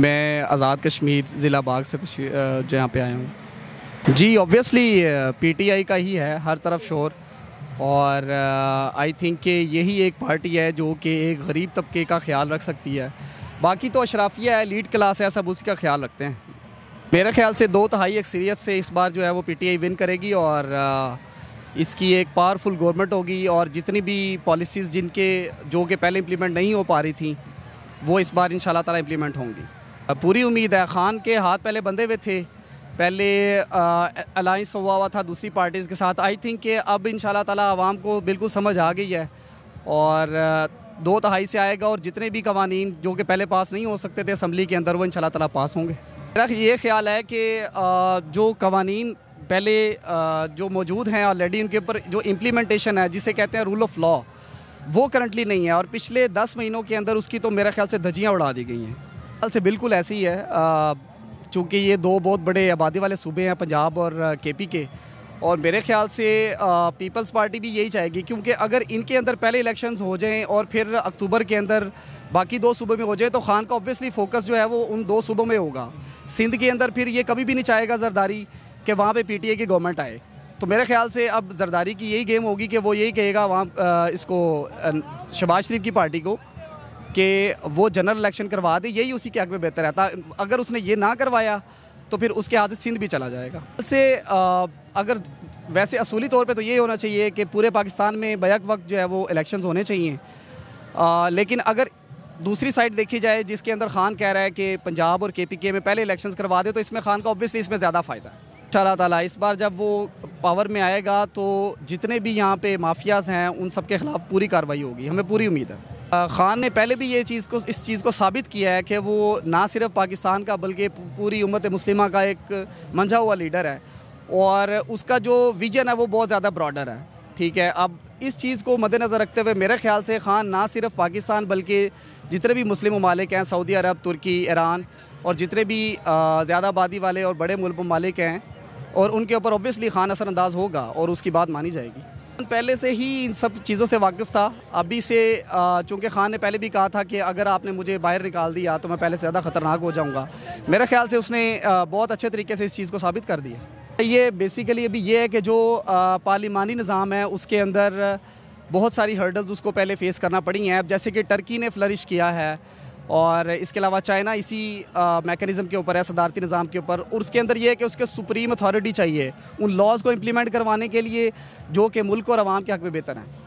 मैं आज़ाद कश्मीर ज़िला बाग से यहाँ पे आया हूँ जी ऑब्वियसली पीटीआई का ही है हर तरफ शोर और आई थिंक कि यही एक पार्टी है जो कि एक गरीब तबके का ख्याल रख सकती है बाकी तो अशराफिया है लीड क्लास है सब उसका ख्याल रखते हैं मेरे ख्याल से दो तहाई अक्सरियत से इस बार जो है वो पीटीआई विन करेगी और इसकी एक पावरफुल गवर्नमेंट होगी और जितनी भी पॉलिसीज़ जिनके जो कि पहले इम्प्लीमेंट नहीं हो पा रही थी वो इस बार इन शाला तला इम्प्लीमेंट होंगी पूरी उम्मीद है खान के हाथ पहले बंधे हुए थे पहले अलाइंस हुआ हुआ था दूसरी पार्टीज़ के साथ आई थिंक कि अब इन ताला आवाम को बिल्कुल समझ आ गई है और दो तहाई से आएगा और जितने भी कवानीन जो कि पहले पास नहीं हो सकते थे असम्बली के अंदर वो इन ताला पास होंगे मेरा ये ख्याल है कि जो कवानीन पहले जो मौजूद हैं ऑलरेडी उनके ऊपर जो इम्प्लीमेंटेशन है जिसे कहते हैं रूल ऑफ लॉ वो करंटली नहीं है और पिछले दस महीनों के अंदर उसकी तो मेरे ख्याल से धजियाँ उड़ा दी गई हैं ख्याल से बिल्कुल ऐसी ही है चूँकि ये दो बहुत बड़े आबादी वाले सूबे हैं पंजाब और के पी के और मेरे ख्याल से पीपल्स पार्टी भी यही चाहेगी क्योंकि अगर इनके अंदर पहले इलेक्शंस हो जाएं और फिर अक्टूबर के अंदर बाकी दो सूबों में हो जाए तो खान का ऑब्वियसली फोकस जो है वो उन दो सूबों में होगा सिंध के अंदर फिर ये कभी भी नहीं चाहेगा जरदारी कि वहाँ पे पीटीए की गवर्नमेंट आए तो मेरे ख्याल से अब जरदारी की यही गेम होगी कि वो यही कहेगा वहाँ इसको शबाज शरीफ की पार्टी को कि वो जनरल इलेक्शन करवा दे यही उसी के हक में बेहतर रहता अगर उसने ये ना करवाया तो फिर उसके हाथ से सिंध भी चला जाएगा से अगर वैसे असूली तौर पे तो ये होना चाहिए कि पूरे पाकिस्तान में बैक वक्त जो है वो इलेक्शंस होने चाहिए आ, लेकिन अगर दूसरी साइड देखी जाए जिसके अंदर खान कह रहा है कि पंजाब और के में पहले इलेक्शंस करवा दे तो इसमें खान का ऑब्वियसली इसमें ज़्यादा फ़ायदा है इंशाल्लाह ताला इस बार जब वो पावर में आएगा तो जितने भी यहाँ पे माफियाज़ हैं उन सब के ख़िलाफ़ पूरी कार्रवाई होगी हमें पूरी उम्मीद है खान ने पहले भी ये चीज़ को इस चीज़ को साबित किया है कि वो ना सिर्फ पाकिस्तान का बल्कि पूरी उम्मत मुस्लिमा का एक मंझा हुआ लीडर है और उसका जो विजन है वो बहुत ज़्यादा ब्रॉडर है ठीक है अब इस चीज़ को मद्देनज़र रखते हुए मेरे ख्याल से खान ना सिर्फ पाकिस्तान बल्कि जितने भी मुस्लिम ममालिक हैं सऊदी अरब तुर्की ईरान और जितने भी ज़्यादा आबादी वाले और बड़े मुल्क ममालिक हैं और उनके ऊपर ऑब्वियसली खान असरानंदाज़ होगा और उसकी बात मानी जाएगी पहले से ही इन सब चीज़ों से वाकिफ़ था अभी से चूँकि खान ने पहले भी कहा था कि अगर आपने मुझे बाहर निकाल दिया तो मैं पहले से ज़्यादा ख़तरनाक हो जाऊँगा मेरे ख्याल से उसने बहुत अच्छे तरीके से इस चीज़ को साबित कर दिया ये बेसिकली अभी ये है कि जो पार्लिमानी निज़ाम है उसके अंदर बहुत सारी हर्डल्स उसको पहले फेस करना पड़ी हैं अब जैसे कि टर्की ने फ्लरिश किया है और इसके अलावा चाइना इसी मैकेनिज़्म के ऊपर है सदारती निज़ाम के ऊपर और उसके अंदर ये है कि उसके सुप्रीम अथॉरिटी चाहिए उन लॉज़ को इम्प्लीमेंट करवाने के लिए जो कि मुल्क और आवाम के हक में बेहतर हैं